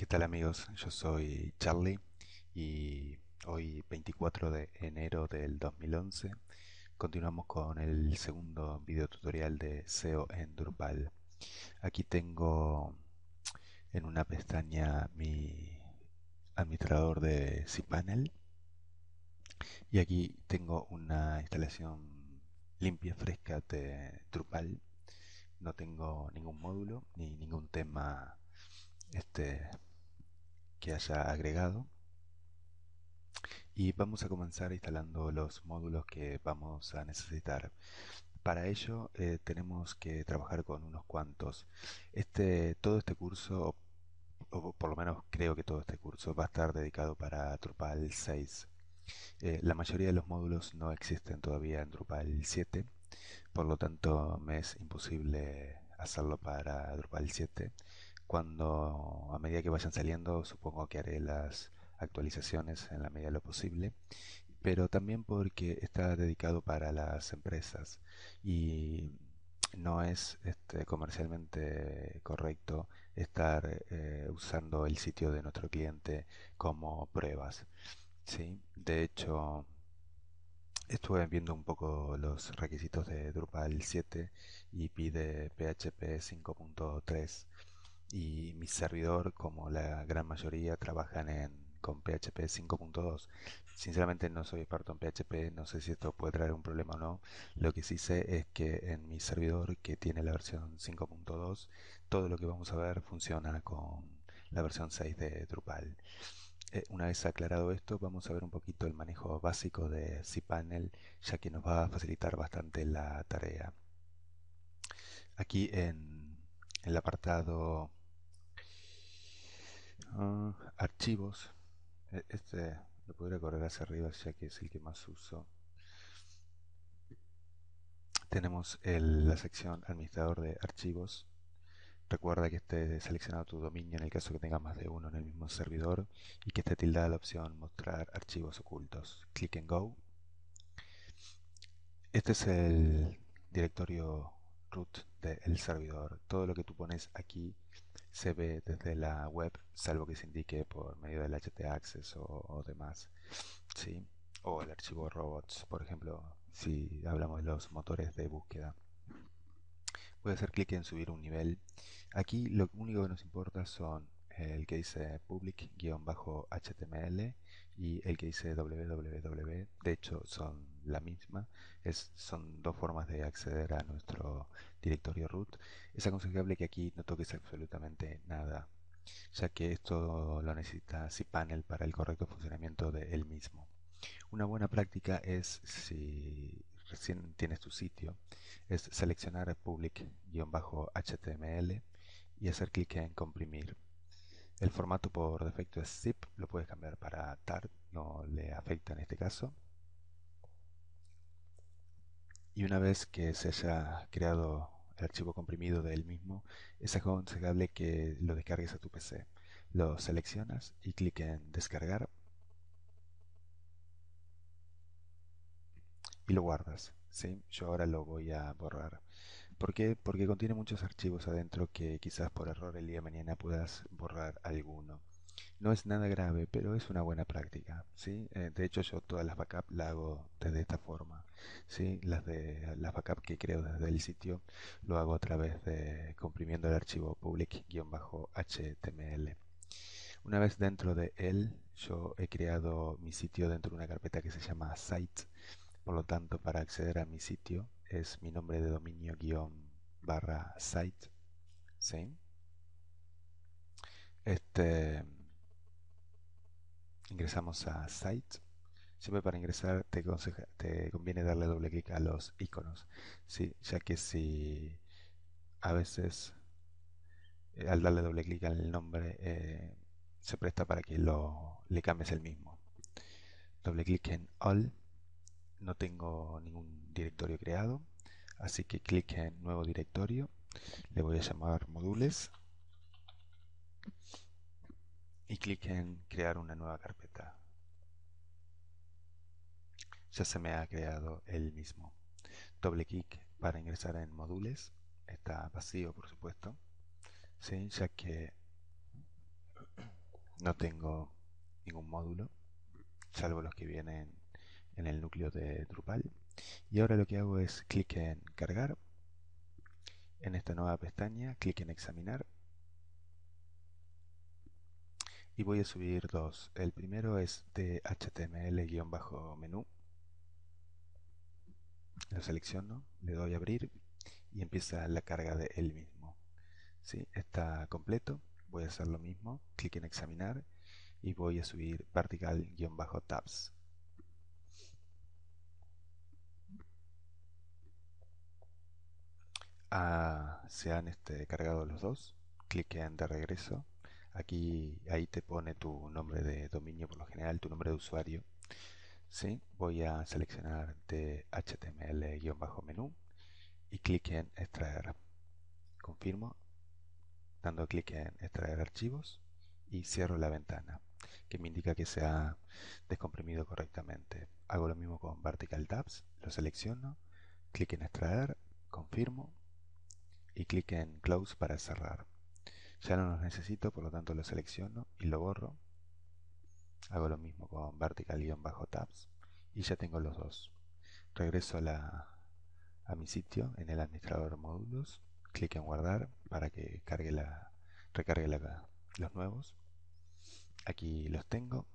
¿Qué tal amigos? Yo soy Charlie y hoy 24 de enero del 2011 continuamos con el segundo video tutorial de SEO en Drupal. Aquí tengo en una pestaña mi administrador de cPanel y aquí tengo una instalación limpia, fresca de Drupal. No tengo ningún módulo ni ningún tema este que haya agregado. Y vamos a comenzar instalando los módulos que vamos a necesitar. Para ello eh, tenemos que trabajar con unos cuantos. Este, todo este curso, o por lo menos creo que todo este curso, va a estar dedicado para Drupal 6. Eh, la mayoría de los módulos no existen todavía en Drupal 7, por lo tanto me es imposible hacerlo para Drupal 7 cuando a medida que vayan saliendo supongo que haré las actualizaciones en la medida de lo posible pero también porque está dedicado para las empresas y no es este, comercialmente correcto estar eh, usando el sitio de nuestro cliente como pruebas. ¿sí? De hecho, estuve viendo un poco los requisitos de Drupal 7 y pide PHP 5.3 y mi servidor, como la gran mayoría, trabajan en, con PHP 5.2. Sinceramente no soy experto en PHP, no sé si esto puede traer un problema o no. Lo que sí sé es que en mi servidor, que tiene la versión 5.2, todo lo que vamos a ver funciona con la versión 6 de Drupal. Eh, una vez aclarado esto, vamos a ver un poquito el manejo básico de cPanel, ya que nos va a facilitar bastante la tarea. Aquí en el apartado archivos. E, este lo podría correr hacia arriba ya que es el que más uso. Tenemos la sección administrador de archivos. Recuerda que esté seleccionado tu dominio en el caso que tengas más de uno en el mismo servidor y que esté tildada la opción mostrar archivos ocultos. Clic en Go. Este es el directorio root del servidor. Todo lo que tú pones aquí se ve desde la web, salvo que se indique por medio del htaccess o, o demás. ¿sí? O el archivo robots, por ejemplo, si hablamos de los motores de búsqueda. puede a hacer clic en subir un nivel. Aquí lo único que nos importa son el que dice public-html y el que dice www, de hecho son la misma, es, son dos formas de acceder a nuestro directorio root. Es aconsejable que aquí no toques absolutamente nada, ya que esto lo necesita cPanel para el correcto funcionamiento de él mismo. Una buena práctica es si recién tienes tu sitio, es seleccionar public-html y hacer clic en comprimir. El formato por defecto es zip, lo puedes cambiar para TAR, no le afecta en este caso. Y una vez que se haya creado el archivo comprimido del mismo, es aconsejable que lo descargues a tu PC. Lo seleccionas y clic en descargar y lo guardas. Yo ahora lo voy a borrar. ¿Por qué? porque contiene muchos archivos adentro que quizás por error el día de mañana puedas borrar alguno. No es nada grave, pero es una buena práctica, ¿sí? Eh, de hecho, yo todas las backups las hago desde esta forma, ¿sí? Las de las backups que creo desde el sitio lo hago a través de comprimiendo el archivo public-html. Una vez dentro de él, yo he creado mi sitio dentro de una carpeta que se llama site. Por lo tanto, para acceder a mi sitio, es mi nombre de dominio guión barra site. same Este, ingresamos a site. Siempre para ingresar te, conviene darle doble clic a los iconos, ¿sí? ya que si a veces eh, al darle doble clic al nombre eh, se presta para que lo, le cambies el mismo. Doble clic en All no tengo ningún directorio creado, así que clic en nuevo directorio, le voy a llamar modules y clic en crear una nueva carpeta. Ya se me ha creado el mismo. Doble clic para ingresar en modules, Está vacío, por supuesto, ya que no tengo ningún módulo, salvo los que vienen en el núcleo de Drupal. Y ahora lo que hago es clic en cargar. En esta nueva pestaña, clic en examinar. Y voy a subir dos. El primero es de HTML-menú. Lo selecciono, le doy a abrir y empieza la carga de él mismo. ¿Sí? Está completo. Voy a hacer lo mismo. Clic en examinar y voy a subir vertical-tabs. se han este, cargado los dos, en de regreso. Aquí ahí te pone tu nombre de dominio por lo general, tu nombre de usuario. ¿sí? Voy a seleccionar de HTML-menú y clic en extraer. Confirmo dando clic en extraer archivos y cierro la ventana que me indica que se ha descomprimido correctamente. Hago lo mismo con Vertical Tabs, lo selecciono, clic en extraer, confirmo y clic en Close para cerrar. Ya no los necesito, por lo tanto lo selecciono y lo borro. Hago lo mismo con vertical-tabs y ya tengo los dos. Regreso a, la, a mi sitio en el administrador módulos, clic en guardar para que cargue la, recargue los nuevos. Aquí los tengo.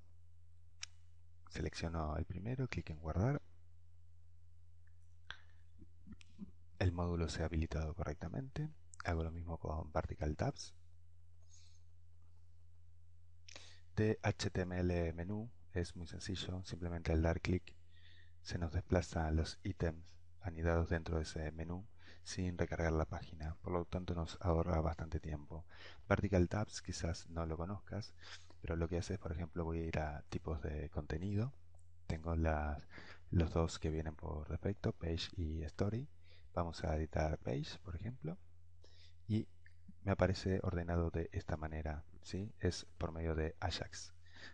Selecciono el primero, clic en guardar el módulo se ha habilitado correctamente. Hago lo mismo con vertical Tabs. De HTML menú es muy sencillo, simplemente al dar clic se nos desplazan los ítems anidados dentro de ese menú sin recargar la página, por lo tanto nos ahorra bastante tiempo. Vertical Tabs quizás no lo conozcas, pero lo que hace es, por ejemplo, voy a ir a tipos de contenido. Tengo los dos que vienen por defecto, Page y Story. Vamos a editar page, por ejemplo, y me aparece ordenado de esta manera, ¿sí? Es por medio de Ajax.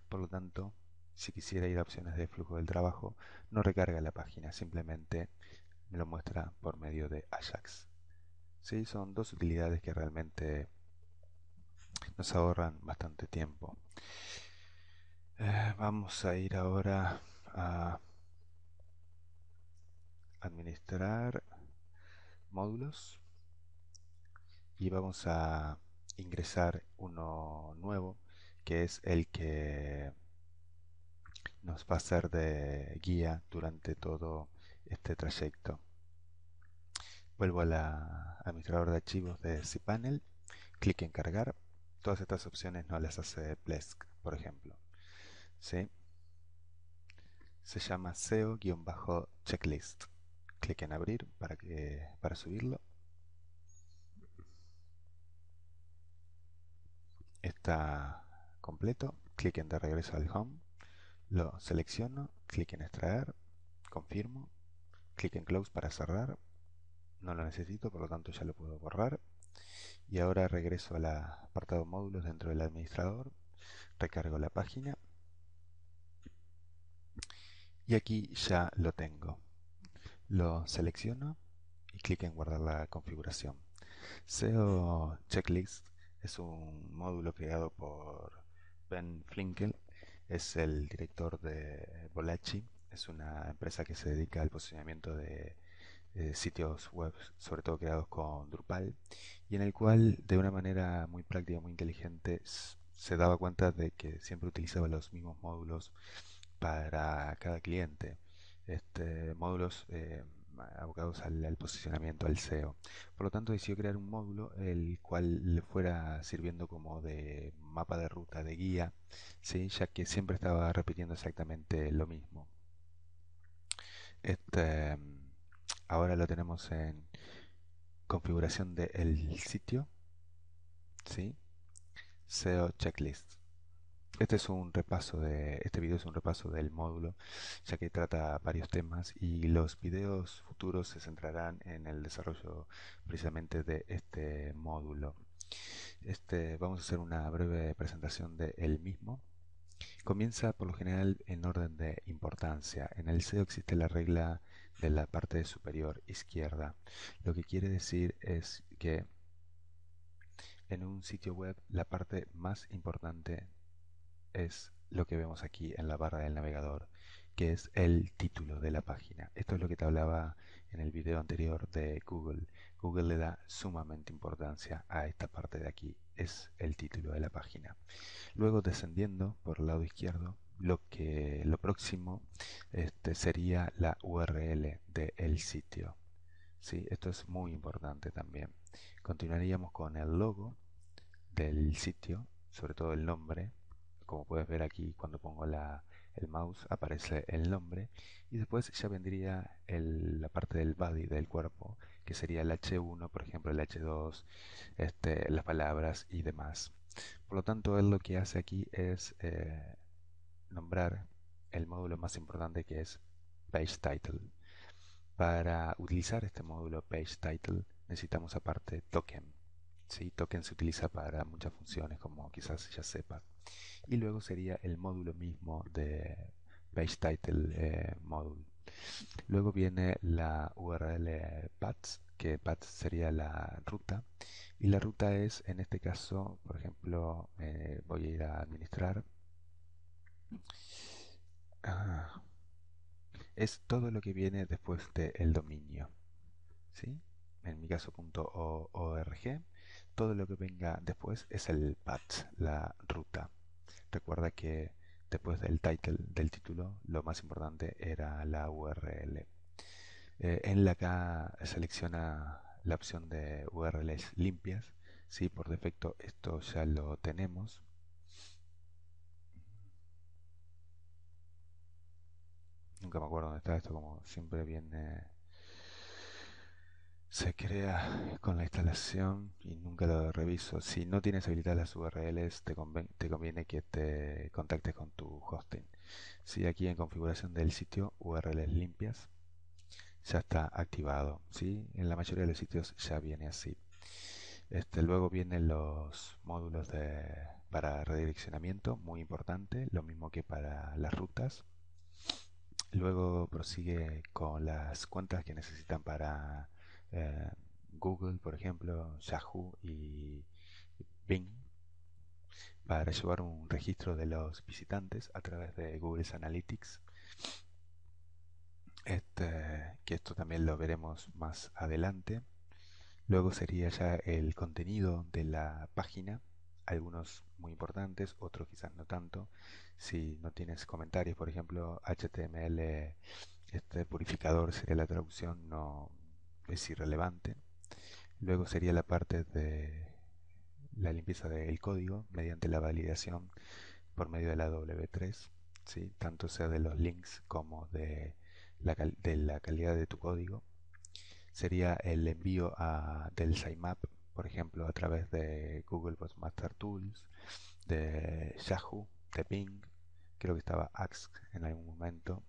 Por lo tanto, si quisiera ir a opciones de flujo del trabajo, no recarga la página, simplemente me lo muestra por medio de Ajax. ¿Sí? Son dos utilidades que realmente nos ahorran bastante tiempo. Eh, vamos a ir ahora a administrar módulos y vamos a ingresar uno nuevo que es el que nos va a ser de guía durante todo este trayecto. Vuelvo al administrador de archivos de cPanel, clic en cargar. Todas estas opciones no las hace Plesk, por ejemplo. ¿Sí? Se llama SEO-checklist clic en abrir para, que, para subirlo. Está completo, clic en de regreso al home, lo selecciono, clic en extraer, confirmo, clic en close para cerrar, no lo necesito, por lo tanto ya lo puedo borrar. Y ahora regreso al apartado módulos dentro del administrador, recargo la página y aquí ya lo tengo. Lo selecciono y clic en guardar la configuración. SEO Checklist es un módulo creado por Ben Flinkel, es el director de Bolachi, es una empresa que se dedica al posicionamiento de eh, sitios web, sobre todo creados con Drupal, y en el cual de una manera muy práctica, muy inteligente, se daba cuenta de que siempre utilizaba los mismos módulos para cada cliente. Este, módulos eh, abocados al, posicionamiento, al SEO. Por lo tanto, decidió crear un módulo el cual le fuera sirviendo como de mapa de ruta, de guía, ya que siempre estaba repitiendo exactamente lo mismo. Este, ahora lo tenemos en configuración del sitio, ¿sí? SEO checklist. Este es un repaso de este video es un repaso del módulo, ya que trata varios temas y los videos futuros se centrarán en el desarrollo precisamente de este módulo. Este vamos a hacer una breve presentación de él mismo. Comienza por lo general en orden de importancia. En el SEO existe la regla de la parte superior izquierda. Lo que quiere decir es que en un sitio web la parte más importante es lo que vemos aquí en la barra del navegador, que es el título de la página. Esto es lo que te hablaba en el video anterior de Google. Google le da sumamente importancia a esta parte de aquí, es el título de la página. Luego descendiendo por el lado izquierdo, lo que lo próximo este, sería la URL del sitio. ¿Sí? Esto es muy importante también. Continuaríamos con el logo del sitio, sobre todo el nombre, como puedes ver aquí cuando pongo el mouse aparece el nombre y después ya vendría la parte del body del cuerpo que sería el H1 por ejemplo el H2 este, las palabras y demás por lo tanto él lo que hace aquí es eh, nombrar el módulo más importante que es page title para utilizar este módulo page title necesitamos aparte token ¿sí? token se utiliza para muchas funciones como quizás ya sepas y luego sería el módulo mismo de page title eh, module. Luego viene la URL paths, que path sería la ruta, y la ruta es, en este caso, por ejemplo, voy a ir a administrar. Ah, es todo lo que viene después del el dominio. En mi caso, punto .org. Todo lo que venga después es el path, la ruta. Recuerda que después del title, del título, lo más importante era la URL. Eh, en la acá selecciona la opción de URLs limpias. si por defecto esto ya lo tenemos. Nunca me acuerdo dónde está esto, como siempre viene se crea con la instalación y nunca lo reviso. Si no tienes habilitadas las URLs, te, conviene que te contactes con tu hosting. Si aquí en configuración del sitio, URLs limpias, ya está activado. En la mayoría de los sitios ya viene así. Este, luego vienen los módulos de, para redireccionamiento, muy importante, lo mismo que para las rutas. Luego prosigue con las cuentas que necesitan para eh, Google, por ejemplo, Yahoo y Bing para llevar un registro de los visitantes a través de Google Analytics. Este, que esto también lo veremos más adelante. Luego sería ya el contenido de la página, algunos muy importantes, otros quizás no tanto. Si no tienes comentarios, por ejemplo, HTML, este purificador sería la traducción, no, es irrelevante. Luego sería la parte de la limpieza del código mediante la validación por medio de la W3, tanto sea de los links como de la, de la calidad de tu código. Sería el envío del sitemap, por ejemplo, a través de Google Postmaster Tools, de Yahoo, de Bing, creo que estaba Ask en algún momento.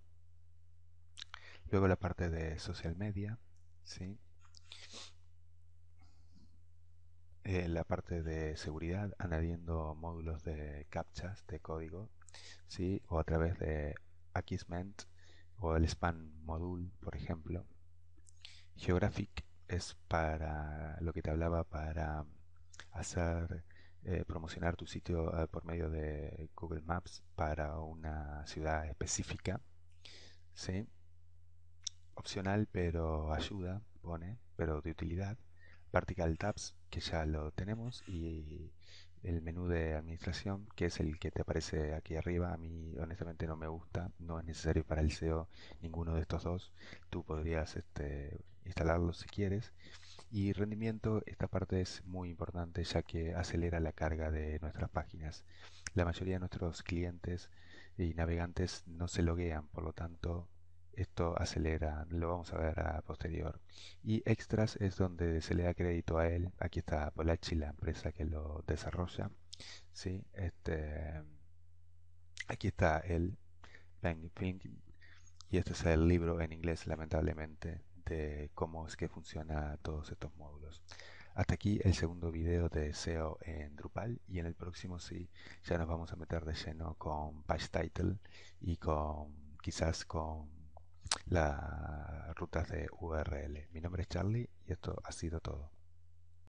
Luego la parte de social media, ¿sí? Eh, la parte de seguridad añadiendo módulos de captchas de código ¿sí? o a través de Akismet o el span module por ejemplo Geographic es para lo que te hablaba para hacer eh, promocionar tu sitio eh, por medio de Google Maps para una ciudad específica ¿sí? opcional pero ayuda, pone, pero de utilidad. Vertical Tabs, que ya lo tenemos, y el menú de administración, que es el que te aparece aquí arriba. A mí honestamente no me gusta, no es necesario para el SEO ninguno de estos dos. Tú podrías este, instalarlos si quieres. Y rendimiento, esta parte es muy importante ya que acelera la carga de nuestras páginas. La mayoría de nuestros clientes y navegantes no se loguean, por lo tanto esto acelera, lo vamos a ver a posterior. Y extras es donde se le da crédito a él. Aquí está Polachi, la empresa que lo desarrolla. ¿Sí? Este, aquí está el Y este es el libro en inglés, lamentablemente, de cómo es que funciona todos estos módulos. Hasta aquí el segundo video de SEO en Drupal y en el próximo sí ya nos vamos a meter de lleno con page Title y con quizás con las rutas de URL. Mi nombre es Charlie y esto ha sido todo.